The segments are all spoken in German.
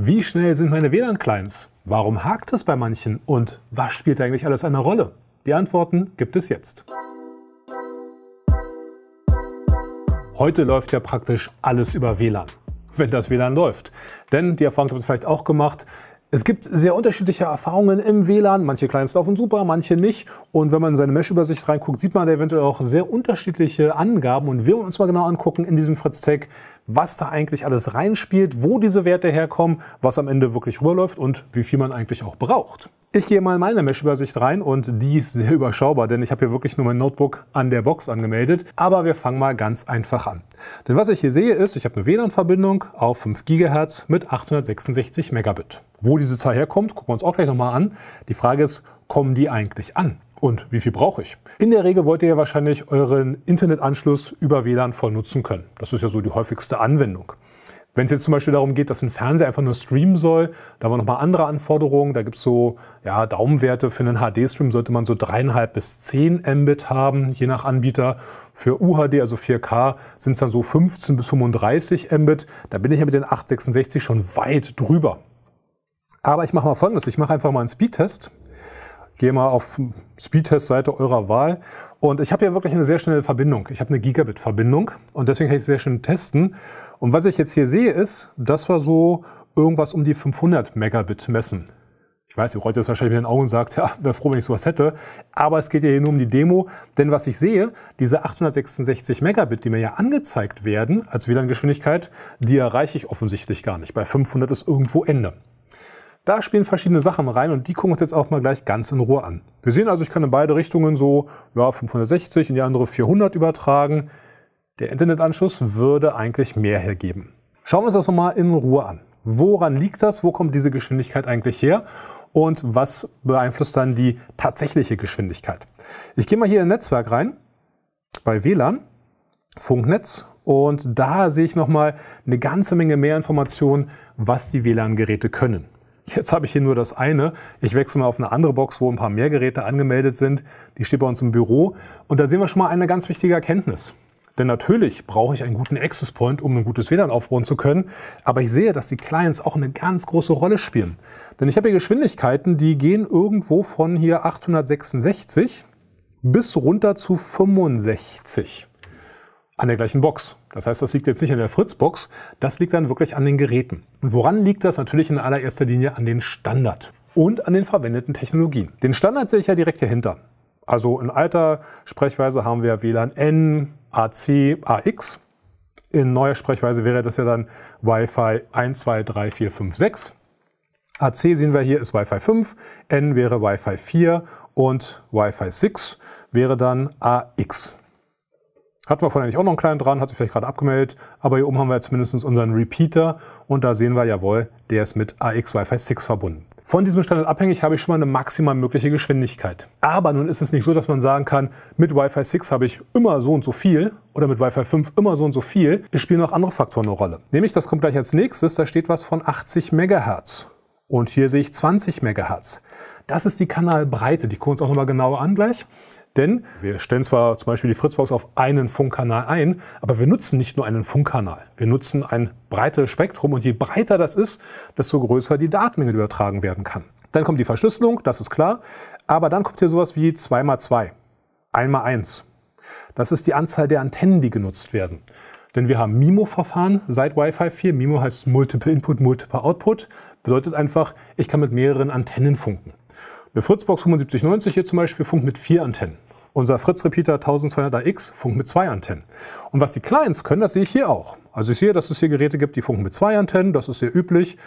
Wie schnell sind meine WLAN-Clients? Warum hakt es bei manchen? Und was spielt eigentlich alles eine Rolle? Die Antworten gibt es jetzt. Heute läuft ja praktisch alles über WLAN, wenn das WLAN läuft. Denn die Erfahrung habt ihr vielleicht auch gemacht, es gibt sehr unterschiedliche Erfahrungen im WLAN. Manche Clients laufen super, manche nicht. Und wenn man in seine Mesh-Übersicht reinguckt, sieht man da eventuell auch sehr unterschiedliche Angaben. Und wir wollen uns mal genau angucken in diesem Fritz-Tag, was da eigentlich alles reinspielt, wo diese Werte herkommen, was am Ende wirklich rüberläuft und wie viel man eigentlich auch braucht. Ich gehe mal in meine Mesh-Übersicht rein und die ist sehr überschaubar, denn ich habe hier wirklich nur mein Notebook an der Box angemeldet. Aber wir fangen mal ganz einfach an. Denn was ich hier sehe ist, ich habe eine WLAN-Verbindung auf 5 GHz mit 866 Megabit. Wo diese Zahl herkommt, gucken wir uns auch gleich nochmal an. Die Frage ist, kommen die eigentlich an? Und wie viel brauche ich? In der Regel wollt ihr ja wahrscheinlich euren Internetanschluss über WLAN voll nutzen können. Das ist ja so die häufigste Anwendung. Wenn es jetzt zum Beispiel darum geht, dass ein Fernseher einfach nur streamen soll, da haben wir nochmal andere Anforderungen. Da gibt es so ja, Daumenwerte für einen HD-Stream, sollte man so dreieinhalb bis 10 Mbit haben, je nach Anbieter. Für UHD, also 4K, sind es dann so 15 bis 35 Mbit. Da bin ich ja mit den 866 schon weit drüber. Aber ich mache mal folgendes, ich mache einfach mal einen Speedtest. Geh mal auf Speedtest-Seite eurer Wahl. Und ich habe hier wirklich eine sehr schnelle Verbindung. Ich habe eine Gigabit-Verbindung und deswegen kann ich es sehr schön testen. Und was ich jetzt hier sehe, ist, dass wir so irgendwas um die 500 Megabit messen. Ich weiß, ihr rollt jetzt wahrscheinlich mit den Augen und sagt, ja, wäre froh, wenn ich sowas hätte. Aber es geht ja hier nur um die Demo. Denn was ich sehe, diese 866 Megabit, die mir ja angezeigt werden als WLAN-Geschwindigkeit, die erreiche ich offensichtlich gar nicht. Bei 500 ist irgendwo Ende. Da spielen verschiedene Sachen rein und die gucken wir uns jetzt auch mal gleich ganz in Ruhe an. Wir sehen also, ich kann in beide Richtungen so ja, 560 in die andere 400 übertragen. Der Internetanschluss würde eigentlich mehr hergeben. Schauen wir uns das nochmal in Ruhe an. Woran liegt das? Wo kommt diese Geschwindigkeit eigentlich her? Und was beeinflusst dann die tatsächliche Geschwindigkeit? Ich gehe mal hier in Netzwerk rein, bei WLAN, Funknetz. Und da sehe ich nochmal eine ganze Menge mehr Informationen, was die WLAN-Geräte können. Jetzt habe ich hier nur das eine. Ich wechsle mal auf eine andere Box, wo ein paar mehr Geräte angemeldet sind. Die steht bei uns im Büro. Und da sehen wir schon mal eine ganz wichtige Erkenntnis. Denn natürlich brauche ich einen guten Access Point, um ein gutes WLAN aufbauen zu können. Aber ich sehe, dass die Clients auch eine ganz große Rolle spielen. Denn ich habe hier Geschwindigkeiten, die gehen irgendwo von hier 866 bis runter zu 65 an der gleichen Box. Das heißt, das liegt jetzt nicht an der Fritz-Box, das liegt dann wirklich an den Geräten. Und woran liegt das? Natürlich in allererster Linie an den Standard und an den verwendeten Technologien. Den Standard sehe ich ja direkt hier hinter. Also in alter Sprechweise haben wir WLAN N, AC, AX. In neuer Sprechweise wäre das ja dann Wi-Fi 1, 2, 3, 4, 5, 6. AC sehen wir hier ist Wi-Fi 5, N wäre Wi-Fi 4 und Wi-Fi 6 wäre dann AX. Hatten wir vorhin eigentlich auch noch einen kleinen dran, hat sich vielleicht gerade abgemeldet, aber hier oben haben wir jetzt mindestens unseren Repeater und da sehen wir, jawohl, der ist mit AX Wi-Fi 6 verbunden. Von diesem Standard abhängig habe ich schon mal eine maximal mögliche Geschwindigkeit. Aber nun ist es nicht so, dass man sagen kann, mit Wi-Fi 6 habe ich immer so und so viel oder mit Wi-Fi 5 immer so und so viel. Es spielen auch andere Faktoren eine Rolle. Nämlich, das kommt gleich als nächstes, da steht was von 80 MHz. Und hier sehe ich 20 MHz. Das ist die Kanalbreite, die gucken wir uns auch nochmal genauer an gleich. Denn wir stellen zwar zum Beispiel die Fritzbox auf einen Funkkanal ein, aber wir nutzen nicht nur einen Funkkanal. Wir nutzen ein breiteres Spektrum und je breiter das ist, desto größer die Datenmenge, die übertragen werden kann. Dann kommt die Verschlüsselung, das ist klar. Aber dann kommt hier sowas wie 2x2, 1x1. Das ist die Anzahl der Antennen, die genutzt werden. Denn wir haben MIMO-Verfahren seit Wi-Fi 4. MIMO heißt Multiple Input, Multiple Output. Bedeutet einfach, ich kann mit mehreren Antennen funken. Eine Fritzbox 7590 hier zum Beispiel funkt mit vier Antennen. Unser Fritz-Repeater 1200AX funkt mit zwei Antennen. Und was die Clients können, das sehe ich hier auch. Also ich sehe, dass es hier Geräte gibt, die funken mit zwei Antennen. Das ist sehr üblich.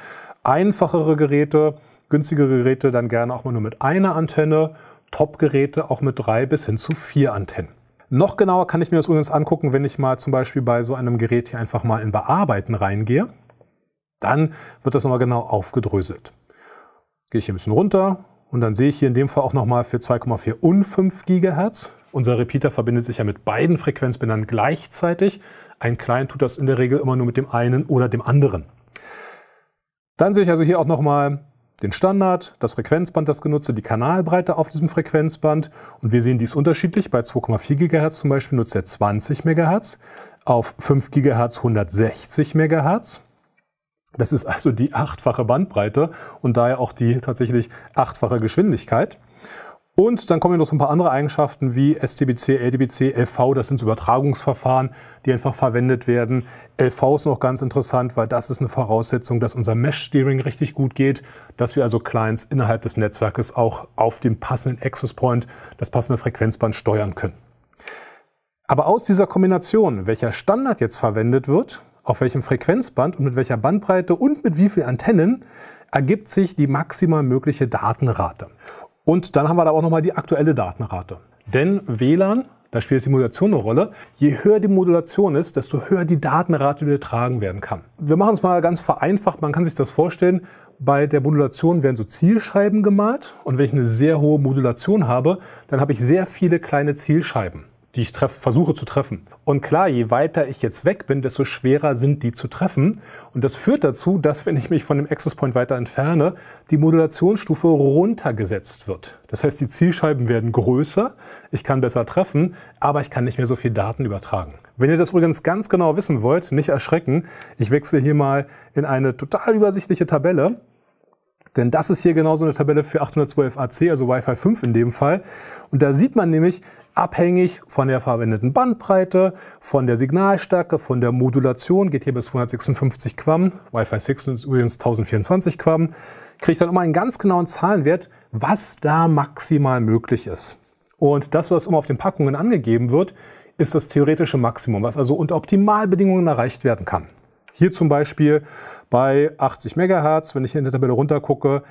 Einfachere Geräte, günstigere Geräte dann gerne auch mal nur mit einer Antenne. Top-Geräte auch mit drei bis hin zu vier Antennen. Noch genauer kann ich mir das übrigens angucken, wenn ich mal zum Beispiel bei so einem Gerät hier einfach mal in Bearbeiten reingehe. Dann wird das nochmal genau aufgedröselt. Gehe ich hier ein bisschen runter, und dann sehe ich hier in dem Fall auch nochmal für 2,4 und 5 GHz. Unser Repeater verbindet sich ja mit beiden Frequenzbändern gleichzeitig. Ein Client tut das in der Regel immer nur mit dem einen oder dem anderen. Dann sehe ich also hier auch nochmal den Standard, das Frequenzband, das genutzte, die Kanalbreite auf diesem Frequenzband. Und wir sehen, dies unterschiedlich. Bei 2,4 GHz zum Beispiel nutzt er 20 MHz, auf 5 GHz 160 MHz. Das ist also die achtfache Bandbreite und daher auch die tatsächlich achtfache Geschwindigkeit. Und dann kommen noch so ein paar andere Eigenschaften wie STBC, LDBC, LV. Das sind Übertragungsverfahren, die einfach verwendet werden. LV ist noch ganz interessant, weil das ist eine Voraussetzung, dass unser Mesh-Steering richtig gut geht, dass wir also Clients innerhalb des Netzwerkes auch auf dem passenden Access Point, das passende Frequenzband steuern können. Aber aus dieser Kombination, welcher Standard jetzt verwendet wird, auf welchem Frequenzband und mit welcher Bandbreite und mit wie vielen Antennen ergibt sich die maximal mögliche Datenrate. Und dann haben wir da auch nochmal die aktuelle Datenrate. Denn WLAN, da spielt die Modulation eine Rolle, je höher die Modulation ist, desto höher die Datenrate, die übertragen werden kann. Wir machen es mal ganz vereinfacht, man kann sich das vorstellen. Bei der Modulation werden so Zielscheiben gemalt und wenn ich eine sehr hohe Modulation habe, dann habe ich sehr viele kleine Zielscheiben die ich treff, versuche zu treffen. Und klar, je weiter ich jetzt weg bin, desto schwerer sind die zu treffen. Und das führt dazu, dass, wenn ich mich von dem Access Point weiter entferne, die Modulationsstufe runtergesetzt wird. Das heißt, die Zielscheiben werden größer, ich kann besser treffen, aber ich kann nicht mehr so viel Daten übertragen. Wenn ihr das übrigens ganz genau wissen wollt, nicht erschrecken. Ich wechsle hier mal in eine total übersichtliche Tabelle denn das ist hier genau so eine Tabelle für 812 AC, also Wi-Fi 5 in dem Fall. Und da sieht man nämlich, abhängig von der verwendeten Bandbreite, von der Signalstärke, von der Modulation, geht hier bis 156 Quam, Wi-Fi 6 ist übrigens 1024 Quam, kriege ich dann immer einen ganz genauen Zahlenwert, was da maximal möglich ist. Und das, was immer auf den Packungen angegeben wird, ist das theoretische Maximum, was also unter Optimalbedingungen erreicht werden kann. Hier zum Beispiel bei 80 Megahertz, wenn ich in der Tabelle runtergucke,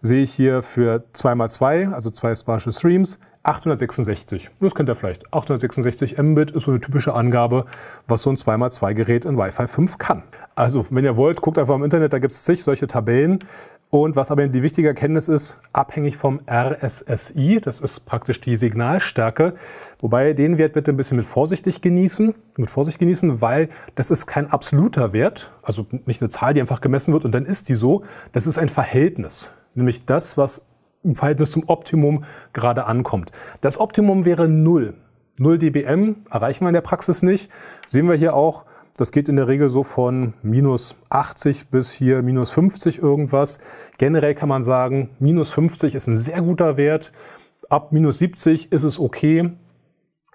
sehe ich hier für 2x2, also zwei Sparsche Streams, 866. Das kennt ihr vielleicht. 866 Mbit ist so eine typische Angabe, was so ein 2x2-Gerät in Wi-Fi 5 kann. Also, wenn ihr wollt, guckt einfach im Internet, da gibt es zig solche Tabellen. Und was aber die wichtige Erkenntnis ist, abhängig vom RSSI, das ist praktisch die Signalstärke, wobei den Wert bitte ein bisschen mit vorsichtig genießen, mit Vorsicht genießen, weil das ist kein absoluter Wert, also nicht eine Zahl, die einfach gemessen wird und dann ist die so, das ist ein Verhältnis, nämlich das, was im Verhältnis zum Optimum gerade ankommt. Das Optimum wäre 0. 0 dBm erreichen wir in der Praxis nicht. Sehen wir hier auch, das geht in der Regel so von minus 80 bis hier minus 50 irgendwas. Generell kann man sagen, minus 50 ist ein sehr guter Wert. Ab minus 70 ist es okay.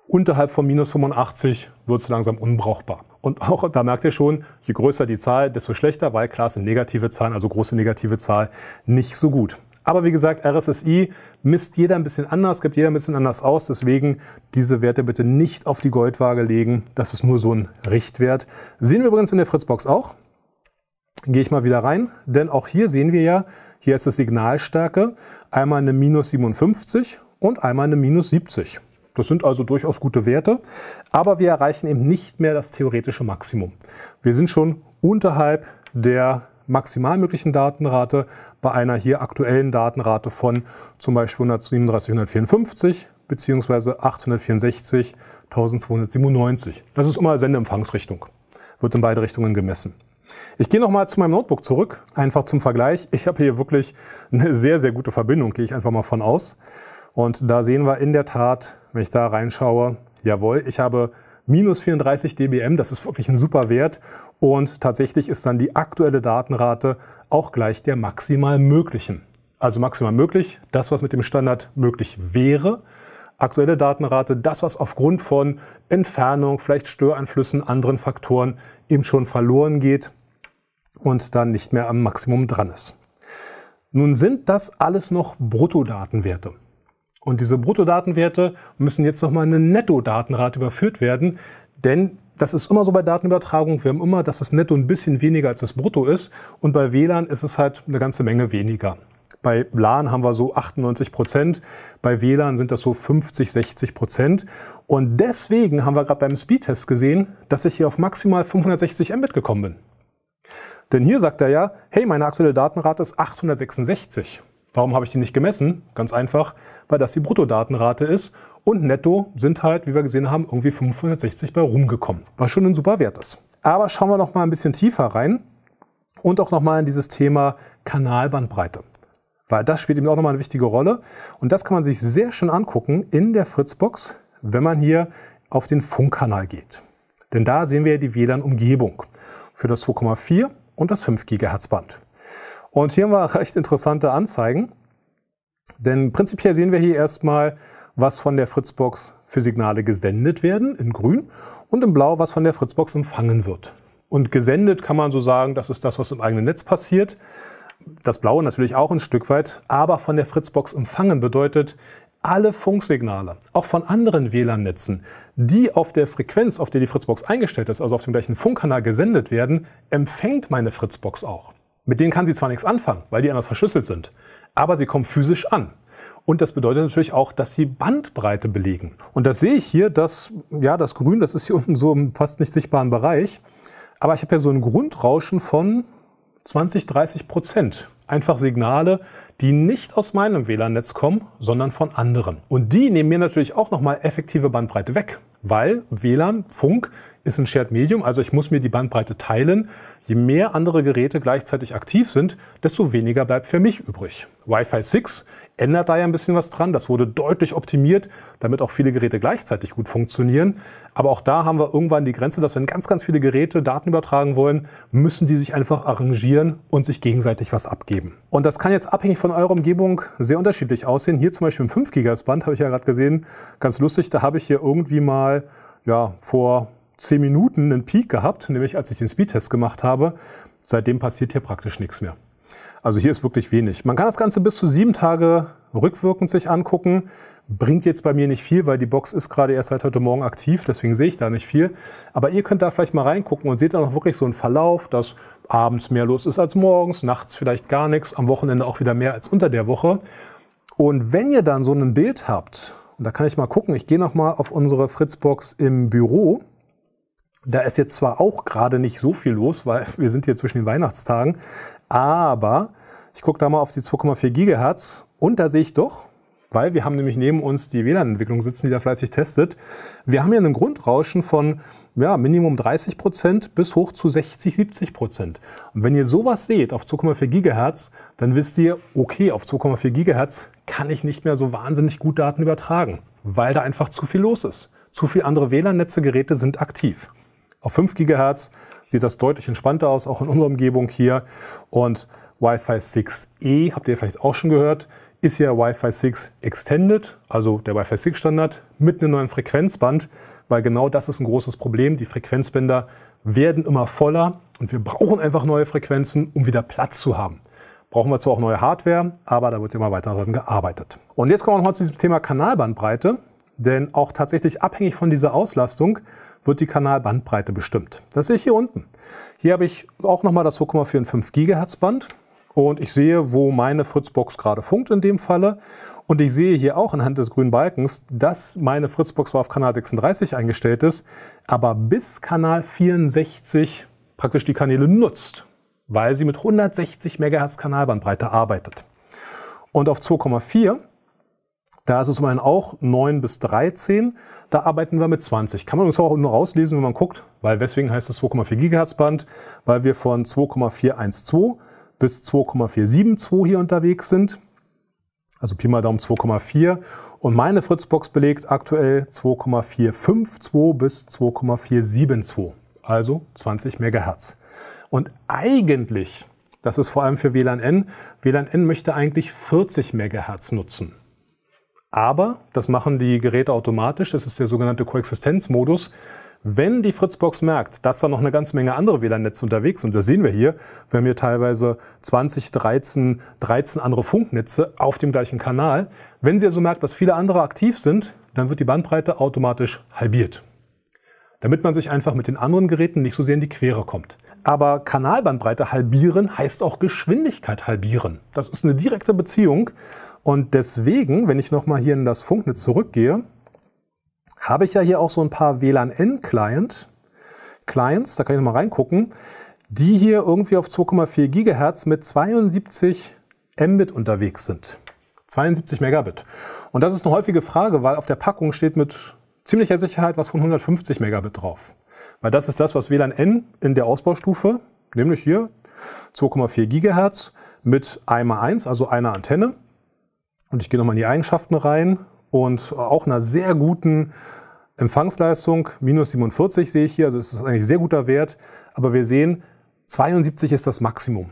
Unterhalb von minus 85 wird es langsam unbrauchbar. Und auch da merkt ihr schon, je größer die Zahl, desto schlechter, weil klar sind negative Zahlen, also große negative Zahl, nicht so gut. Aber wie gesagt, RSSI misst jeder ein bisschen anders, gibt jeder ein bisschen anders aus. Deswegen diese Werte bitte nicht auf die Goldwaage legen. Das ist nur so ein Richtwert. Sehen wir übrigens in der Fritzbox auch. Gehe ich mal wieder rein, denn auch hier sehen wir ja, hier ist das Signalstärke einmal eine minus 57 und einmal eine minus 70. Das sind also durchaus gute Werte, aber wir erreichen eben nicht mehr das theoretische Maximum. Wir sind schon unterhalb der maximal möglichen Datenrate bei einer hier aktuellen Datenrate von zum Beispiel 137, 154 bzw. 864, 1297. Das ist immer Sendeempfangsrichtung, wird in beide Richtungen gemessen. Ich gehe nochmal zu meinem Notebook zurück, einfach zum Vergleich. Ich habe hier wirklich eine sehr, sehr gute Verbindung, gehe ich einfach mal von aus. Und da sehen wir in der Tat, wenn ich da reinschaue, jawohl, ich habe minus 34 dBm. Das ist wirklich ein super Wert. Und tatsächlich ist dann die aktuelle Datenrate auch gleich der maximal möglichen. Also maximal möglich, das, was mit dem Standard möglich wäre. Aktuelle Datenrate, das, was aufgrund von Entfernung, vielleicht Störeinflüssen, anderen Faktoren eben schon verloren geht und dann nicht mehr am Maximum dran ist. Nun sind das alles noch Bruttodatenwerte. Und diese Bruttodatenwerte müssen jetzt nochmal in eine Netto-Datenrate überführt werden, denn das ist immer so bei Datenübertragung. Wir haben immer, dass das Netto ein bisschen weniger als das Brutto ist. Und bei WLAN ist es halt eine ganze Menge weniger. Bei LAN haben wir so 98 Prozent, bei WLAN sind das so 50, 60 Prozent. Und deswegen haben wir gerade beim Speedtest gesehen, dass ich hier auf maximal 560 Mbit gekommen bin. Denn hier sagt er ja, hey, meine aktuelle Datenrate ist 866. Warum habe ich die nicht gemessen? Ganz einfach, weil das die Bruttodatenrate ist und netto sind halt, wie wir gesehen haben, irgendwie 560 bei rumgekommen, was schon ein super Wert ist. Aber schauen wir noch mal ein bisschen tiefer rein und auch noch mal in dieses Thema Kanalbandbreite. Weil das spielt eben auch nochmal eine wichtige Rolle. Und das kann man sich sehr schön angucken in der Fritzbox, wenn man hier auf den Funkkanal geht. Denn da sehen wir ja die WLAN-Umgebung für das 2,4 und das 5 GHz Band. Und hier haben wir recht interessante Anzeigen, denn prinzipiell sehen wir hier erstmal, was von der Fritzbox für Signale gesendet werden in grün und in blau, was von der Fritzbox empfangen wird. Und gesendet kann man so sagen, das ist das, was im eigenen Netz passiert. Das blaue natürlich auch ein Stück weit, aber von der Fritzbox empfangen bedeutet, alle Funksignale, auch von anderen WLAN-Netzen, die auf der Frequenz, auf der die Fritzbox eingestellt ist, also auf dem gleichen Funkkanal gesendet werden, empfängt meine Fritzbox auch. Mit denen kann sie zwar nichts anfangen, weil die anders verschlüsselt sind, aber sie kommen physisch an. Und das bedeutet natürlich auch, dass sie Bandbreite belegen. Und das sehe ich hier, dass, ja, das Grün, das ist hier unten so im fast nicht sichtbaren Bereich. Aber ich habe ja so ein Grundrauschen von 20, 30 Prozent. Einfach Signale, die nicht aus meinem WLAN-Netz kommen, sondern von anderen. Und die nehmen mir natürlich auch nochmal effektive Bandbreite weg weil WLAN, Funk ist ein Shared Medium, also ich muss mir die Bandbreite teilen. Je mehr andere Geräte gleichzeitig aktiv sind, desto weniger bleibt für mich übrig. Wi-Fi 6 ändert da ja ein bisschen was dran. Das wurde deutlich optimiert, damit auch viele Geräte gleichzeitig gut funktionieren. Aber auch da haben wir irgendwann die Grenze, dass wenn ganz, ganz viele Geräte Daten übertragen wollen, müssen die sich einfach arrangieren und sich gegenseitig was abgeben. Und das kann jetzt abhängig von eurer Umgebung sehr unterschiedlich aussehen. Hier zum Beispiel im 5 GHz Band habe ich ja gerade gesehen, ganz lustig, da habe ich hier irgendwie mal Fall ja, vor zehn Minuten einen Peak gehabt, nämlich als ich den Speedtest gemacht habe. Seitdem passiert hier praktisch nichts mehr. Also hier ist wirklich wenig. Man kann das Ganze bis zu sieben Tage rückwirkend sich angucken. Bringt jetzt bei mir nicht viel, weil die Box ist gerade erst seit heute Morgen aktiv, deswegen sehe ich da nicht viel. Aber ihr könnt da vielleicht mal reingucken und seht dann auch wirklich so einen Verlauf, dass abends mehr los ist als morgens, nachts vielleicht gar nichts, am Wochenende auch wieder mehr als unter der Woche. Und wenn ihr dann so ein Bild habt, und da kann ich mal gucken, ich gehe nochmal auf unsere Fritzbox im Büro. Da ist jetzt zwar auch gerade nicht so viel los, weil wir sind hier zwischen den Weihnachtstagen, aber ich gucke da mal auf die 2,4 Gigahertz und da sehe ich doch, weil wir haben nämlich neben uns die WLAN-Entwicklung sitzen, die da fleißig testet. Wir haben hier einen Grundrauschen von ja, Minimum 30 Prozent bis hoch zu 60, 70 Prozent. Und wenn ihr sowas seht auf 2,4 Gigahertz, dann wisst ihr, okay, auf 2,4 Gigahertz kann ich nicht mehr so wahnsinnig gut Daten übertragen, weil da einfach zu viel los ist. Zu viele andere WLAN-Netze, Geräte sind aktiv. Auf 5 GHz sieht das deutlich entspannter aus, auch in unserer Umgebung hier. Und Wi-Fi 6E habt ihr vielleicht auch schon gehört, ist ja Wi-Fi 6 Extended, also der Wi-Fi 6 Standard, mit einem neuen Frequenzband, weil genau das ist ein großes Problem. Die Frequenzbänder werden immer voller und wir brauchen einfach neue Frequenzen, um wieder Platz zu haben. Brauchen wir zwar auch neue Hardware, aber da wird immer weiter daran gearbeitet. Und jetzt kommen wir noch zu diesem Thema Kanalbandbreite, denn auch tatsächlich abhängig von dieser Auslastung wird die Kanalbandbreite bestimmt. Das sehe ich hier unten. Hier habe ich auch nochmal das 2,45 GHz Band und ich sehe, wo meine Fritzbox gerade funkt in dem Falle. Und ich sehe hier auch anhand des grünen Balkens, dass meine Fritzbox zwar auf Kanal 36 eingestellt ist, aber bis Kanal 64 praktisch die Kanäle nutzt, weil sie mit 160 MHz Kanalbandbreite arbeitet. Und auf 2,4 da ist es immerhin auch 9 bis 13. Da arbeiten wir mit 20. Kann man uns auch nur rauslesen, wenn man guckt, weil weswegen heißt das 2,4 GHz Band? Weil wir von 2,412 bis 2,472 hier unterwegs sind. Also Pi mal Daumen 2,4. Und meine Fritzbox belegt aktuell 2,452 bis 2,472. Also 20 MHz. Und eigentlich, das ist vor allem für WLAN N, WLAN N möchte eigentlich 40 MHz nutzen. Aber das machen die Geräte automatisch. Das ist der sogenannte Koexistenzmodus. Wenn die Fritzbox merkt, dass da noch eine ganze Menge andere WLAN-Netze unterwegs sind, das sehen wir hier, wir haben hier teilweise 20, 13, 13 andere Funknetze auf dem gleichen Kanal. Wenn sie also merkt, dass viele andere aktiv sind, dann wird die Bandbreite automatisch halbiert damit man sich einfach mit den anderen Geräten nicht so sehr in die Quere kommt. Aber Kanalbandbreite halbieren heißt auch Geschwindigkeit halbieren. Das ist eine direkte Beziehung und deswegen, wenn ich nochmal hier in das Funknetz zurückgehe, habe ich ja hier auch so ein paar WLAN-N-Client, Clients, da kann ich nochmal reingucken, die hier irgendwie auf 2,4 GHz mit 72 Mbit unterwegs sind. 72 Megabit. Und das ist eine häufige Frage, weil auf der Packung steht mit ziemlicher Sicherheit was von 150 Megabit drauf. Weil das ist das, was WLAN N in der Ausbaustufe, nämlich hier 2,4 GHz mit einmal 1, also einer Antenne. Und ich gehe nochmal in die Eigenschaften rein und auch einer sehr guten Empfangsleistung. Minus 47 sehe ich hier, also es ist eigentlich sehr guter Wert. Aber wir sehen, 72 ist das Maximum.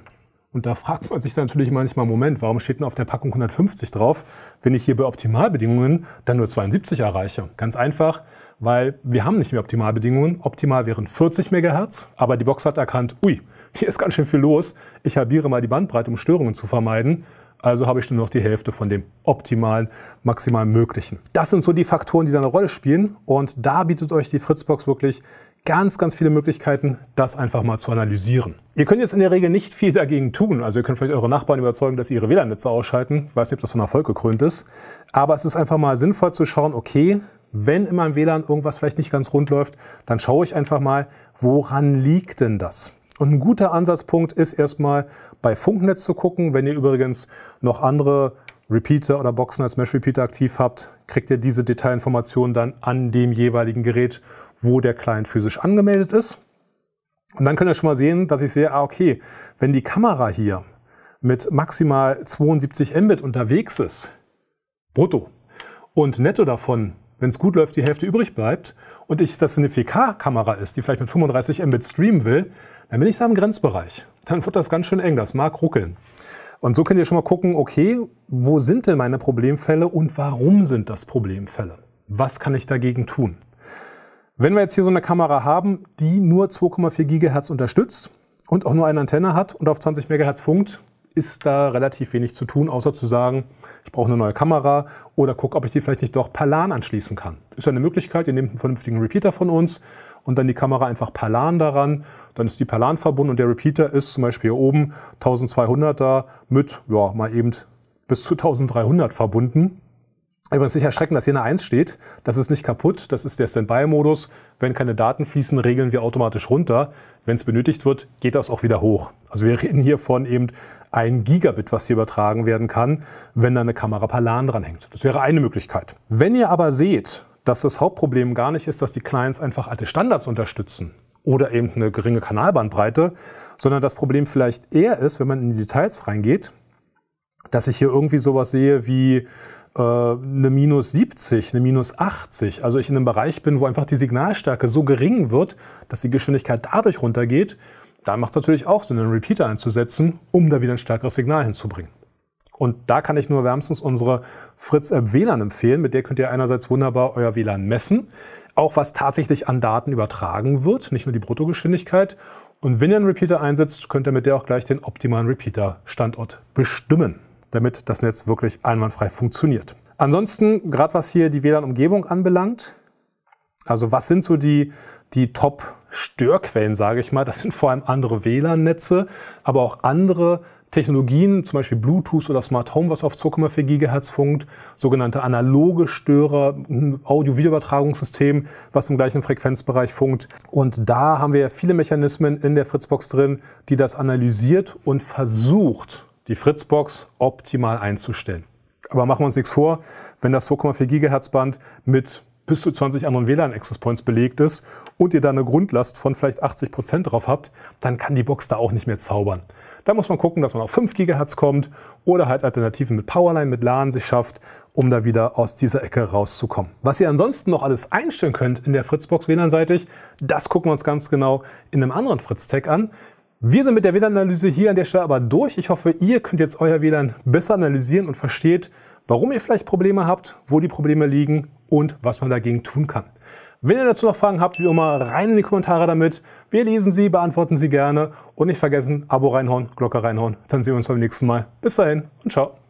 Und da fragt man sich natürlich manchmal, Moment, warum steht denn auf der Packung 150 drauf, wenn ich hier bei Optimalbedingungen dann nur 72 erreiche? Ganz einfach, weil wir haben nicht mehr Optimalbedingungen. Optimal wären 40 MHz, aber die Box hat erkannt, ui, hier ist ganz schön viel los, ich halbiere mal die Bandbreite, um Störungen zu vermeiden. Also habe ich nur noch die Hälfte von dem optimalen, maximal möglichen. Das sind so die Faktoren, die da eine Rolle spielen. Und da bietet euch die Fritzbox wirklich ganz, ganz viele Möglichkeiten, das einfach mal zu analysieren. Ihr könnt jetzt in der Regel nicht viel dagegen tun. Also ihr könnt vielleicht eure Nachbarn überzeugen, dass sie ihre WLAN-Netze ausschalten. Ich weiß nicht, ob das von Erfolg gekrönt ist. Aber es ist einfach mal sinnvoll zu schauen, okay, wenn in meinem WLAN irgendwas vielleicht nicht ganz rund läuft, dann schaue ich einfach mal, woran liegt denn das? Und ein guter Ansatzpunkt ist erstmal bei Funknetz zu gucken. Wenn ihr übrigens noch andere Repeater oder Boxen als Mesh-Repeater aktiv habt, kriegt ihr diese Detailinformationen dann an dem jeweiligen Gerät, wo der Client physisch angemeldet ist. Und dann könnt ihr schon mal sehen, dass ich sehe, ah, okay, wenn die Kamera hier mit maximal 72 Mbit unterwegs ist, brutto, und netto davon wenn es gut läuft, die Hälfte übrig bleibt und ich, dass es eine 4K-Kamera ist, die vielleicht mit 35 Mbit streamen will, dann bin ich da im Grenzbereich. Dann wird das ganz schön eng, das mag ruckeln. Und so könnt ihr schon mal gucken, okay, wo sind denn meine Problemfälle und warum sind das Problemfälle? Was kann ich dagegen tun? Wenn wir jetzt hier so eine Kamera haben, die nur 2,4 GHz unterstützt und auch nur eine Antenne hat und auf 20 MHz funkt, ist da relativ wenig zu tun, außer zu sagen, ich brauche eine neue Kamera oder gucke, ob ich die vielleicht nicht doch per LAN anschließen kann. Ist ja eine Möglichkeit, ihr nehmt einen vernünftigen Repeater von uns und dann die Kamera einfach per LAN daran, dann ist die per LAN verbunden und der Repeater ist zum Beispiel hier oben 1200er mit, ja, mal eben bis zu 1300 verbunden. Übrigens nicht erschrecken, dass hier eine 1 steht. Das ist nicht kaputt, das ist der Standby-Modus. Wenn keine Daten fließen, regeln wir automatisch runter. Wenn es benötigt wird, geht das auch wieder hoch. Also wir reden hier von eben ein Gigabit, was hier übertragen werden kann, wenn da eine Kamera per LAN dranhängt. Das wäre eine Möglichkeit. Wenn ihr aber seht, dass das Hauptproblem gar nicht ist, dass die Clients einfach alte Standards unterstützen oder eben eine geringe Kanalbandbreite, sondern das Problem vielleicht eher ist, wenn man in die Details reingeht, dass ich hier irgendwie sowas sehe wie äh, eine minus 70, eine minus 80. Also ich in einem Bereich bin, wo einfach die Signalstärke so gering wird, dass die Geschwindigkeit dadurch runtergeht, dann macht es natürlich auch Sinn, einen Repeater einzusetzen, um da wieder ein stärkeres Signal hinzubringen. Und da kann ich nur wärmstens unsere Fritz-App WLAN empfehlen. Mit der könnt ihr einerseits wunderbar euer WLAN messen, auch was tatsächlich an Daten übertragen wird, nicht nur die Bruttogeschwindigkeit. Und wenn ihr einen Repeater einsetzt, könnt ihr mit der auch gleich den optimalen Repeater-Standort bestimmen damit das Netz wirklich einwandfrei funktioniert. Ansonsten, gerade was hier die WLAN-Umgebung anbelangt, also was sind so die, die Top-Störquellen, sage ich mal? Das sind vor allem andere WLAN-Netze, aber auch andere Technologien, zum Beispiel Bluetooth oder Smart Home, was auf 2,4 GHz funkt, sogenannte analoge Störer, Audio-Videoübertragungssystem, was im gleichen Frequenzbereich funkt. Und da haben wir ja viele Mechanismen in der Fritzbox drin, die das analysiert und versucht die Fritzbox optimal einzustellen. Aber machen wir uns nichts vor, wenn das 2,4 GHz Band mit bis zu 20 anderen WLAN-Access Points belegt ist und ihr da eine Grundlast von vielleicht 80 Prozent drauf habt, dann kann die Box da auch nicht mehr zaubern. Da muss man gucken, dass man auf 5 GHz kommt oder halt Alternativen mit Powerline, mit LAN sich schafft, um da wieder aus dieser Ecke rauszukommen. Was ihr ansonsten noch alles einstellen könnt in der Fritzbox WLAN-seitig, das gucken wir uns ganz genau in einem anderen Fritz-Tag an. Wir sind mit der WLAN-Analyse hier an der Stelle aber durch. Ich hoffe, ihr könnt jetzt euer WLAN besser analysieren und versteht, warum ihr vielleicht Probleme habt, wo die Probleme liegen und was man dagegen tun kann. Wenn ihr dazu noch Fragen habt, wie immer, rein in die Kommentare damit. Wir lesen sie, beantworten sie gerne und nicht vergessen, Abo reinhauen, Glocke reinhauen. Dann sehen wir uns beim nächsten Mal. Bis dahin und ciao.